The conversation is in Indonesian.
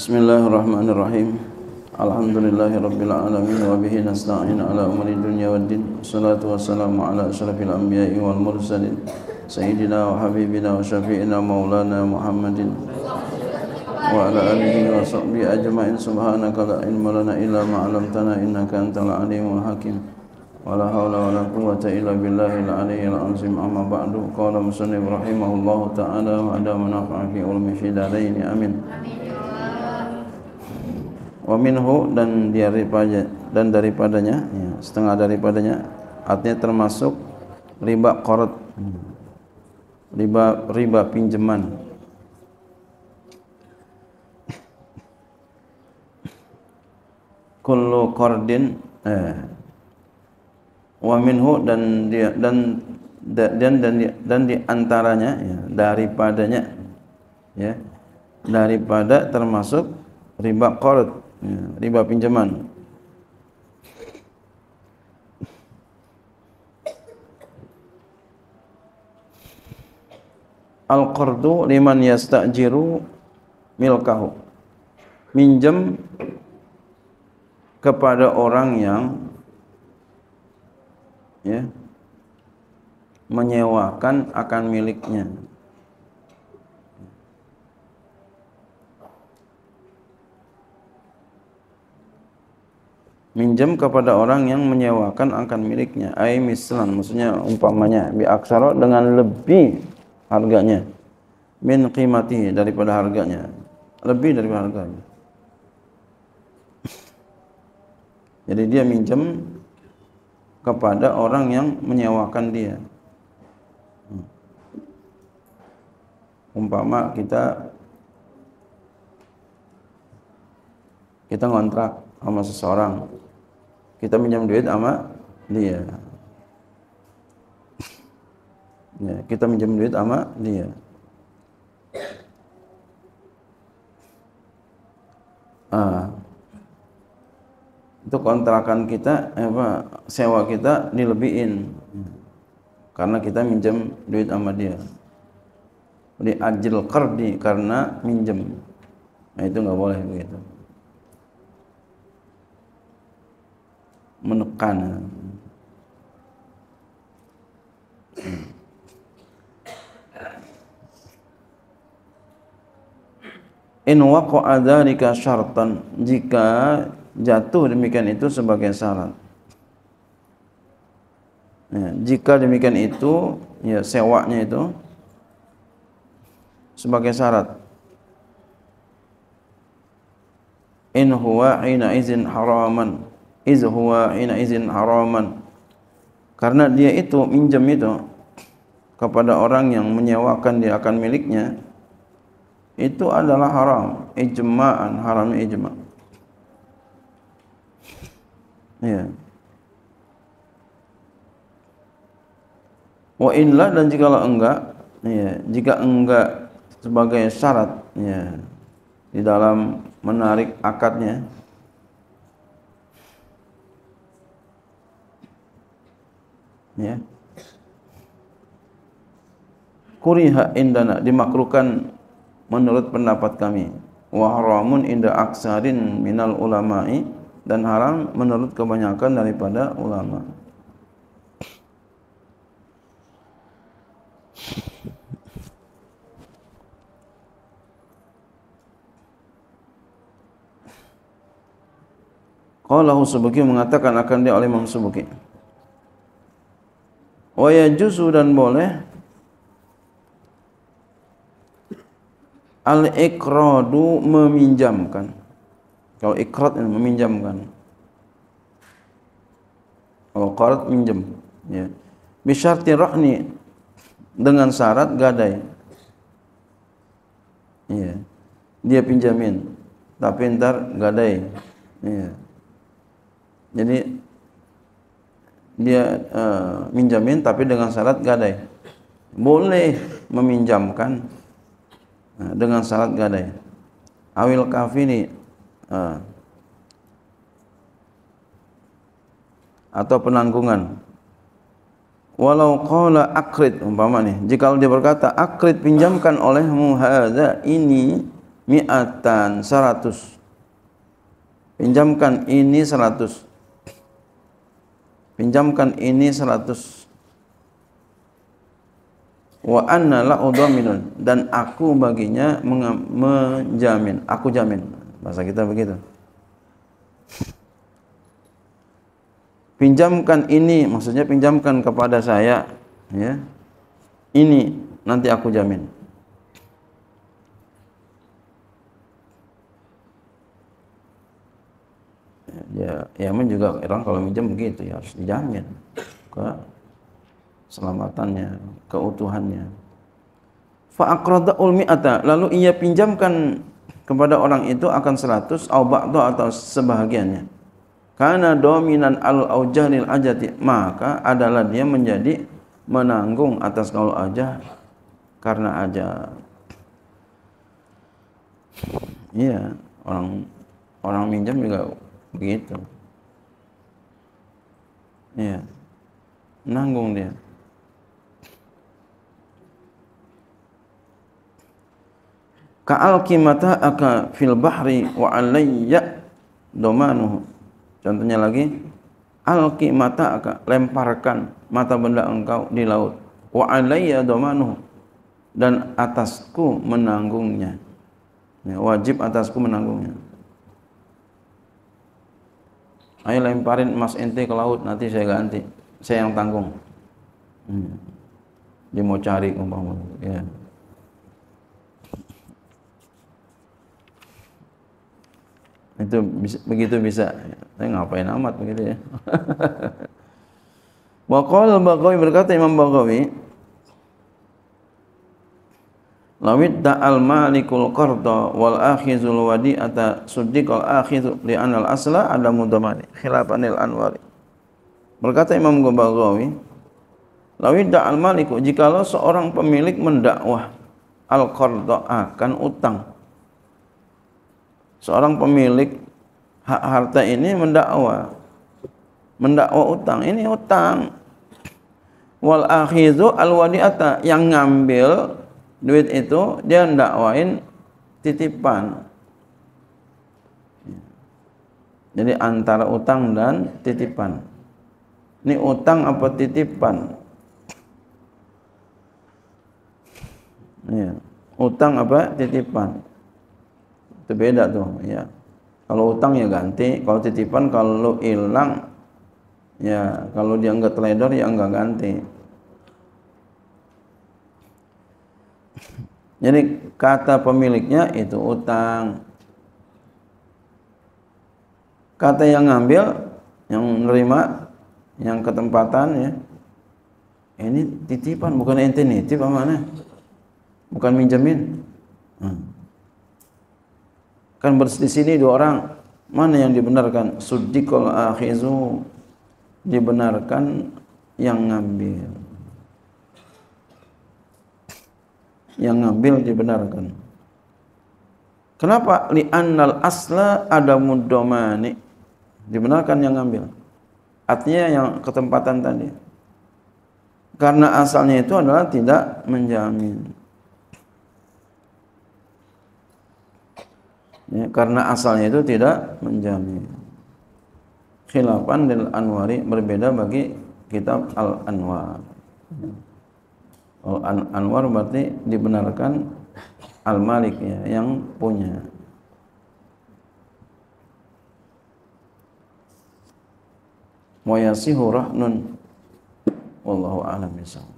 بسم الله الرحمن الرحيم الحمد لله رب العالمين وبه نستعين على أمر الدنيا والدين والصلاة والسلام على أشرف الأنبياء والمرسلين سيدنا وحبيبنا وشفيعنا مولانا محمد وعلى آله وصحبه أجمعين سبحانك لا علم لنا إلا ما علمتنا إنك أنت العليم الحكيم ولا حول ولا قوة إلا بالله العلي العظيم أما بعد قال مسلم رحمه الله تعالى وعلى منافع في علم دارين آمين, آمين. Waminhu dan daripada dan daripadanya ya, setengah daripadanya artinya termasuk riba korot riba riba pinjaman kullu kordin eh, dan dia dan dan dan dan di antaranya ya, daripadanya ya daripada termasuk riba qard ya, riba pinjaman Al-qardu liman yastajiru milkahu. Minjem kepada orang yang ya menyewakan akan miliknya. minjam kepada orang yang menyewakan akan miliknya ay mislan maksudnya umpamanya bi aksara dengan lebih harganya min qimatihi daripada harganya lebih daripada harganya jadi dia minjam kepada orang yang menyewakan dia umpama kita kita ngontrak sama seseorang kita minjam duit sama dia ya, kita minjam duit sama dia ah itu kontrakan kita apa sewa kita dilebihin karena kita minjam duit sama dia di ajil kardi karena minjem nah itu nggak boleh begitu menekan in waqa'a dzalika syartan jika jatuh demikian itu sebagai syarat ya, jika demikian itu ya sewanya itu sebagai syarat in huwa ina izin haraman iz huwa ina izin haraman karena dia itu minjem itu kepada orang yang menyewakan dia akan miliknya itu adalah haram ijma'an haram ijma ya wa illa dan jika lah enggak ya jika enggak sebagai syarat ya di dalam menarik akadnya ya kuriha indana dimakruhkan menurut pendapat kami wa haramun inda aksarin minal ulama'i dan haram menurut kebanyakan daripada ulama Qalahu Subuki mengatakan akan dia oleh Imam Subuki. Waya juzu dan boleh Al-ikradu meminjamkan Kalau ikrad ini meminjamkan Kalau qarad minjam ya. Bisharti rahni Dengan syarat gadai ya. Dia pinjamin Tapi ntar gadai ya. Jadi dia uh, minjamin tapi dengan syarat gadai boleh meminjamkan uh, dengan syarat gadai awil kafini uh, eh, atau penanggungan walau qala akrid umpama nih jika dia berkata akrit pinjamkan olehmu hadza ini mi'atan seratus pinjamkan ini seratus pinjamkan ini 100 wa anna la udaminun dan aku baginya menjamin aku jamin bahasa kita begitu pinjamkan ini maksudnya pinjamkan kepada saya ya ini nanti aku jamin ya Yaman juga orang kalau minjem begitu ya harus dijamin ke selamatannya, keutuhannya. ulmi ulmi'ata. Lalu ia pinjamkan kepada orang itu akan seratus au atau sebahagiannya. Karena dominan al-aujahnil ajati. Maka adalah dia menjadi menanggung atas kalau aja karena aja. Iya, orang orang minjam juga begitu ya, nanggung dia ka'alki mata'aka fil bahri wa alayya domanuhu contohnya lagi alki mata'aka lemparkan mata benda engkau di laut wa alayya domanuhu dan atasku menanggungnya ya, wajib atasku menanggungnya ayo lemparin emas ente ke laut nanti saya ganti saya yang tanggung hmm. dia mau cari umpama ya itu bisa, begitu bisa saya ngapain amat begitu ya Bakal Bakawi berkata Imam Bakawi lawit da'al malikul qarda wal akhizul wadi'ata suddiqal akhizu anal asla ada mudamani khilafanil anwari berkata Imam Gubazawi lawit da'al maliku lo seorang pemilik mendakwah al qarda akan utang seorang pemilik hak harta ini mendakwah, mendakwah utang ini utang wal akhizu al wadi'ata yang ngambil duit itu dia dakwain titipan jadi antara utang dan titipan ini utang apa titipan ya. utang apa titipan itu beda tuh ya kalau utang ya ganti kalau titipan kalau hilang ya kalau dia enggak trader ya enggak ganti Jadi kata pemiliknya itu utang. Kata yang ngambil, yang nerima, yang ketempatan ya. Ini titipan bukan ente nitip mana? Bukan minjemin. Hmm. Kan di sini dua orang. Mana yang dibenarkan? Sudikul akhizu dibenarkan yang ngambil. yang ngambil dibenarkan. Kenapa li annal asla ada mudomani? dibenarkan yang ngambil. Artinya yang ketempatan tadi. Karena asalnya itu adalah tidak menjamin. Ya, karena asalnya itu tidak menjamin. Khilafan dan anwari berbeda bagi kitab al-anwar. Ya oh, An Anwar berarti dibenarkan Al Malik ya yang punya wa yasihu rahnun wallahu a'lam bishawab